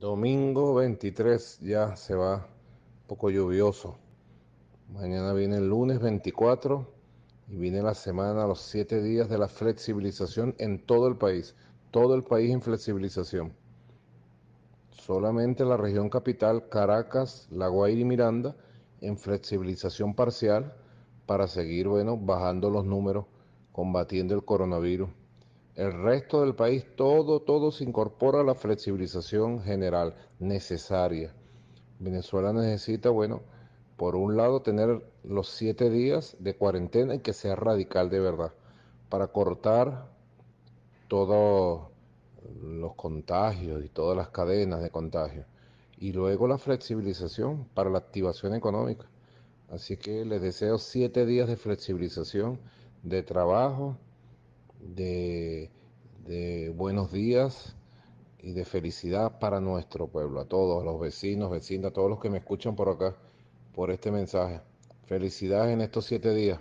Domingo 23 ya se va un poco lluvioso. Mañana viene el lunes 24 y viene la semana, los siete días de la flexibilización en todo el país. Todo el país en flexibilización. Solamente la región capital, Caracas, La Guaira y Miranda, en flexibilización parcial para seguir, bueno, bajando los números, combatiendo el coronavirus. El resto del país, todo, todo se incorpora a la flexibilización general necesaria. Venezuela necesita, bueno, por un lado tener los siete días de cuarentena y que sea radical de verdad, para cortar todos los contagios y todas las cadenas de contagio. Y luego la flexibilización para la activación económica. Así que les deseo siete días de flexibilización, de trabajo de, de buenos días y de felicidad para nuestro pueblo, a todos, los vecinos, vecinas, a todos los que me escuchan por acá, por este mensaje. Felicidades en estos siete días.